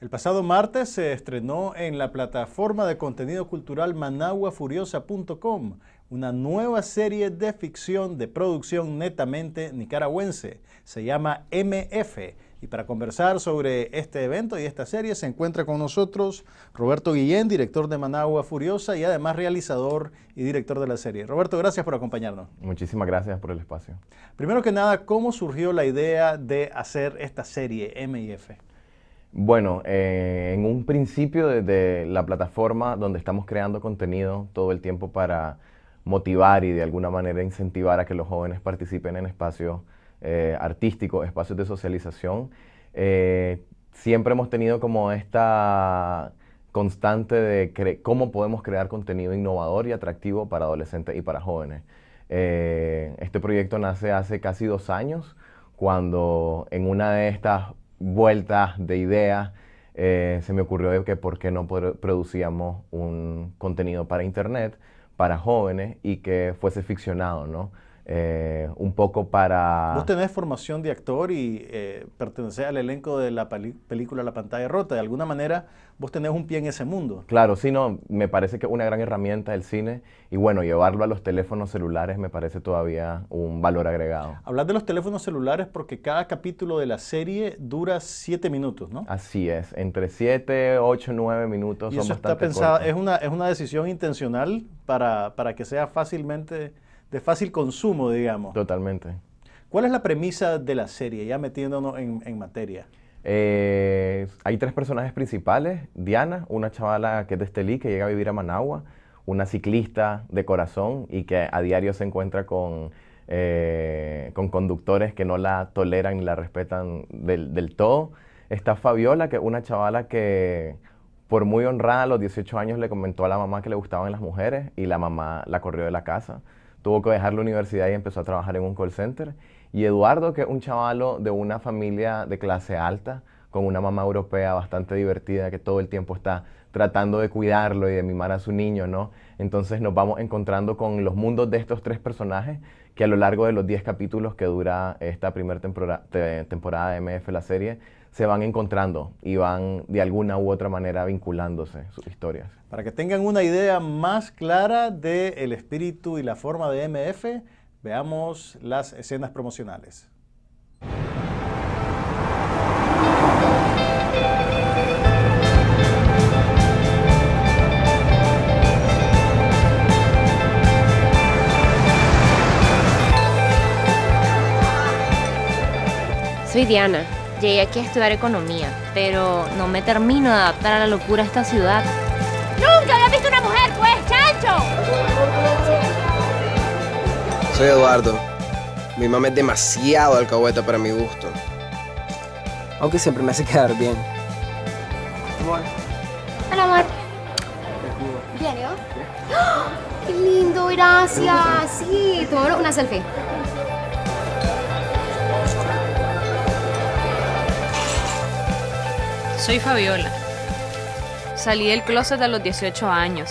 El pasado martes se estrenó en la plataforma de contenido cultural managuafuriosa.com una nueva serie de ficción de producción netamente nicaragüense. Se llama MF. Y para conversar sobre este evento y esta serie se encuentra con nosotros Roberto Guillén, director de Managua Furiosa y además realizador y director de la serie. Roberto, gracias por acompañarnos. Muchísimas gracias por el espacio. Primero que nada, ¿cómo surgió la idea de hacer esta serie MF? Bueno, eh, en un principio desde la plataforma donde estamos creando contenido todo el tiempo para motivar y de alguna manera incentivar a que los jóvenes participen en espacios eh, artísticos, espacios de socialización, eh, siempre hemos tenido como esta constante de cómo podemos crear contenido innovador y atractivo para adolescentes y para jóvenes. este proyecto nace hace casi dos años, cuando en una de estas vueltas de ideas, eh, se me ocurrió que por qué no producíamos un contenido para internet, para jóvenes y que fuese ficcionado, ¿no? Eh, un poco para... Vos tenés formación de actor y eh, pertenecés al elenco de la película La pantalla rota. De alguna manera, vos tenés un pie en ese mundo. Claro, sí, no, me parece que es una gran herramienta del cine y bueno, llevarlo a los teléfonos celulares me parece todavía un valor agregado. Hablar de los teléfonos celulares porque cada capítulo de la serie dura siete minutos, ¿no? Así es, entre siete, ocho, nueve minutos. Y eso está pensado, es una, es una decisión intencional para, para que sea fácilmente de fácil consumo, digamos. Totalmente. ¿Cuál es la premisa de la serie, ya metiéndonos en, en materia? Eh, hay tres personajes principales, Diana, una chavala que es de Estelí, que llega a vivir a Managua, una ciclista de corazón y que a diario se encuentra con, eh, con conductores que no la toleran y la respetan del, del todo. Está Fabiola, que es una chavala que por muy honrada a los 18 años le comentó a la mamá que le gustaban las mujeres y la mamá la corrió de la casa tuvo que dejar la universidad y empezó a trabajar en un call center. Y Eduardo, que es un chavalo de una familia de clase alta, con una mamá europea bastante divertida que todo el tiempo está tratando de cuidarlo y de mimar a su niño, ¿no? Entonces nos vamos encontrando con los mundos de estos tres personajes que a lo largo de los 10 capítulos que dura esta primera temporada, temporada de MF la serie, se van encontrando y van de alguna u otra manera vinculándose sus historias. Para que tengan una idea más clara del espíritu y la forma de MF, veamos las escenas promocionales. Soy Diana Llegué aquí a estudiar economía, pero no me termino de adaptar a la locura de esta ciudad. ¡Nunca había visto una mujer, pues, chancho! Soy Eduardo. Mi mamá es demasiado alcahueta para mi gusto. Aunque siempre me hace quedar bien. Amor. Hola, amor. Bien, ¿yo? ¡Ah! ¡Qué lindo! Gracias. Sí, ¿Tomamos una selfie. Soy Fabiola. Salí del closet a los 18 años.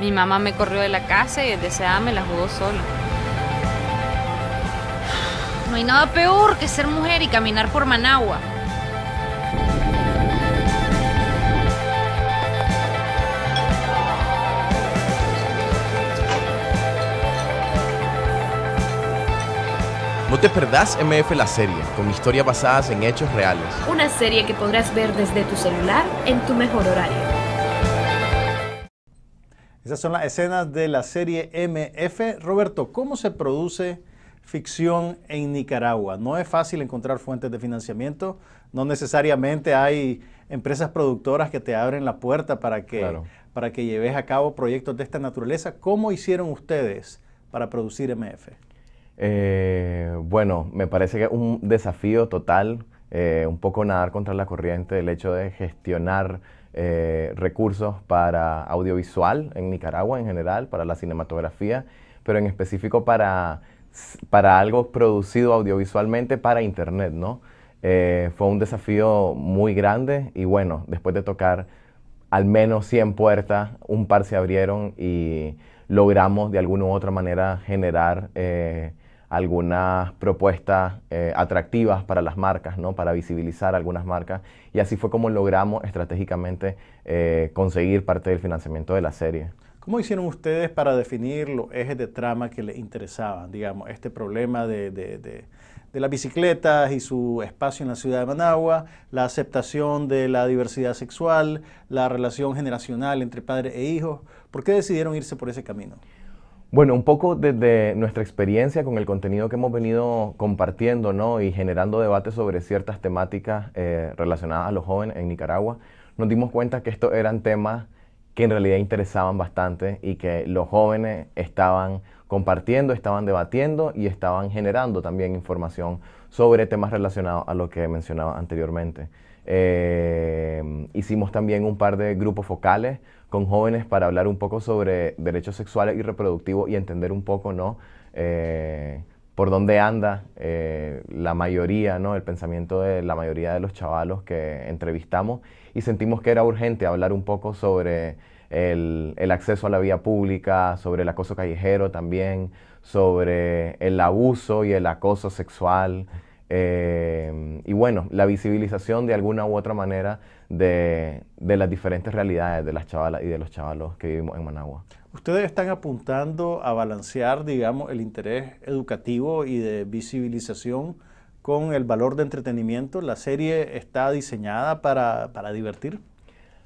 Mi mamá me corrió de la casa y desde esa me la jugó sola. No hay nada peor que ser mujer y caminar por Managua. No te perdás MF la serie, con historias basadas en hechos reales. Una serie que podrás ver desde tu celular en tu mejor horario. Esas son las escenas de la serie MF. Roberto, ¿cómo se produce ficción en Nicaragua? No es fácil encontrar fuentes de financiamiento, no necesariamente hay empresas productoras que te abren la puerta para que, para que lleves a cabo proyectos de esta naturaleza. ¿Cómo hicieron ustedes para producir MF? Eh, bueno, me parece que es un desafío total, eh, un poco nadar contra la corriente, el hecho de gestionar eh, recursos para audiovisual en Nicaragua en general, para la cinematografía, pero en específico para, para algo producido audiovisualmente para Internet, ¿no? fue un desafío muy grande y bueno, después de tocar al menos 100 puertas, un par se abrieron y logramos de alguna u otra manera generar algunas propuestas eh, atractivas para las marcas, ¿no? para visibilizar algunas marcas. Y así fue como logramos estratégicamente eh, conseguir parte del financiamiento de la serie. ¿Cómo hicieron ustedes para definir los ejes de trama que les interesaban? Digamos, este problema de, de, de, de las bicicletas y su espacio en la ciudad de Managua, la aceptación de la diversidad sexual, la relación generacional entre padres e hijos. ¿Por qué decidieron irse por ese camino? Bueno, un poco desde nuestra experiencia con el contenido que hemos venido compartiendo y generando debates sobre ciertas temáticas eh, relacionadas a los jóvenes en Nicaragua, nos dimos cuenta que estos eran temas que en realidad interesaban bastante y que los jóvenes estaban compartiendo, estaban debatiendo y estaban generando también información sobre temas relacionados a lo que mencionaba anteriormente. Eh, hicimos también un par de grupos focales con jóvenes para hablar un poco sobre derechos sexuales y reproductivos y entender un poco, ¿no? Eh, por dónde anda eh, la mayoría, ¿no? El pensamiento de la mayoría de los chavalos que entrevistamos y sentimos que era urgente hablar un poco sobre el, el, acceso a la vía pública, sobre el acoso callejero también, sobre el abuso y el acoso sexual Em, y bueno, la visibilización de alguna u otra manera de, las diferentes realidades de las chavalas y de los chavalos que vivimos en Managua. Ustedes están apuntando a balancear, digamos, el interés educativo y de visibilización con el valor de entretenimiento. ¿La serie está diseñada para, para divertir?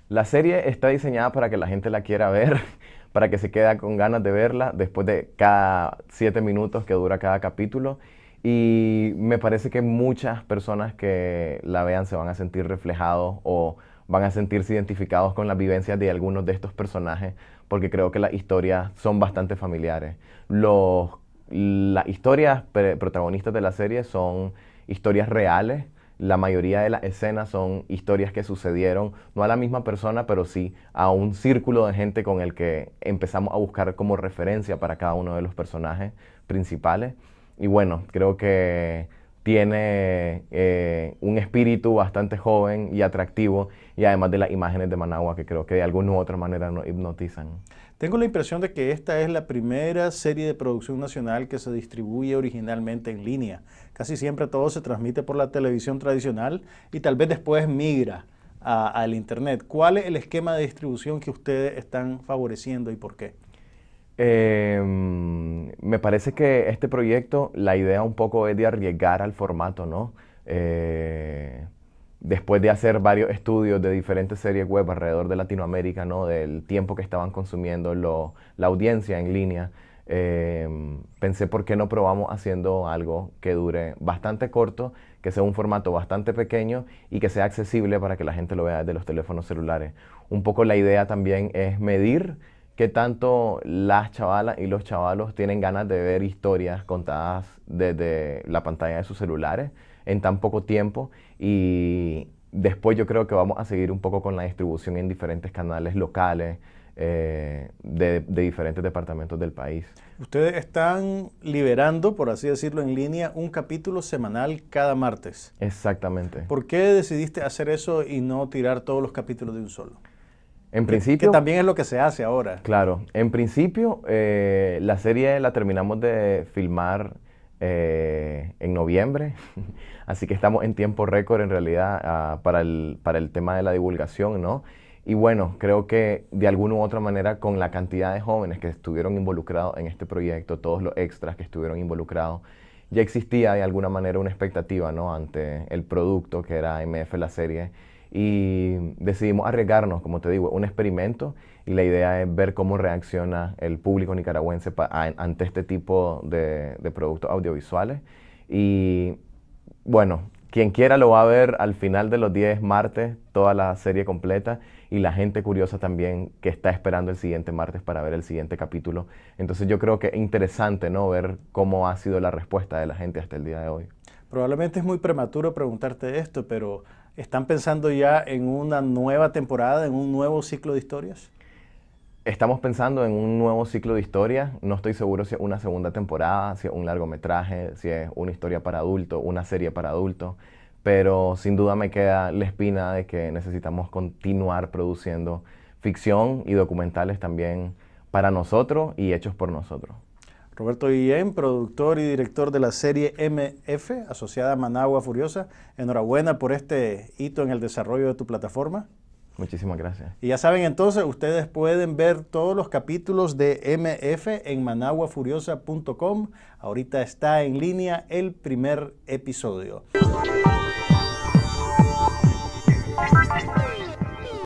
La serie está diseñada para que la gente la quiera ver, para que se quede con ganas de verla después de cada siete minutos que dura cada capítulo y me parece que muchas personas que la vean se van a sentir reflejados o van a sentirse identificados con las vivencias de algunos de estos personajes, porque creo que las historias son bastante familiares. Los, las historias protagonistas de la serie son historias reales, la mayoría de las escenas son historias que sucedieron, no a la misma persona, pero sí a un círculo de gente con el que empezamos a buscar como referencia para cada uno de los personajes principales y bueno, creo que tiene eh, un espíritu bastante joven y atractivo y además de las imágenes de Managua que creo que de alguna u otra manera nos hipnotizan. Tengo la impresión de que esta es la primera serie de producción nacional que se distribuye originalmente en línea. Casi siempre todo se transmite por la televisión tradicional y tal vez después migra al Internet. ¿Cuál es el esquema de distribución que ustedes están favoreciendo y por qué? Em, me parece que este proyecto, la idea un poco es de arriesgar al formato, ¿no? Eh, después de hacer varios estudios de diferentes series web alrededor de Latinoamérica, ¿no? Del tiempo que estaban consumiendo la audiencia en línea, em, pensé por qué no probamos haciendo algo que dure bastante corto, que sea un formato bastante pequeño y que sea accesible para que la gente lo vea desde los teléfonos celulares. Un poco la idea también es medir qué tanto las chavalas y los chavalos tienen ganas de ver historias contadas desde la pantalla de sus celulares en tan poco tiempo y después yo creo que vamos a seguir un poco con la distribución en diferentes canales locales eh, de, de, diferentes departamentos del país. Ustedes están liberando, por así decirlo, en línea un capítulo semanal cada martes. Exactamente. ¿Por qué decidiste hacer eso y no tirar todos los capítulos de un solo? En principio. Que también es lo que se hace ahora. Claro. En principio, eh, la serie la terminamos de filmar eh, en noviembre. Así que estamos en tiempo récord en realidad ah, para, el, para el tema de la divulgación, ¿no? Y bueno, creo que de alguna u otra manera, con la cantidad de jóvenes que estuvieron involucrados en este proyecto, todos los extras que estuvieron involucrados, ya existía de alguna manera una expectativa, ¿no? Ante el producto que era MF la serie y decidimos arriesgarnos, como te digo, un experimento y la idea es ver cómo reacciona el público nicaragüense ante este tipo de, productos audiovisuales. Y bueno, quien quiera lo va a ver al final de los 10 martes, toda la serie completa y la gente curiosa también que está esperando el siguiente martes para ver el siguiente capítulo. Entonces yo creo que es interesante ¿no? ver cómo ha sido la respuesta de la gente hasta el día de hoy. Probablemente es muy prematuro preguntarte esto, pero ¿Están pensando ya en una nueva temporada, en un nuevo ciclo de historias? Estamos pensando en un nuevo ciclo de historias. No estoy seguro si es una segunda temporada, si es un largometraje, si es una historia para adultos, una serie para adultos. Pero sin duda me queda la espina de que necesitamos continuar produciendo ficción y documentales también para nosotros y hechos por nosotros. Roberto Guillén, productor y director de la serie MF, asociada a Managua Furiosa. Enhorabuena por este hito en el desarrollo de tu plataforma. Muchísimas gracias. Y ya saben entonces, ustedes pueden ver todos los capítulos de MF en managuafuriosa.com. Ahorita está en línea el primer episodio.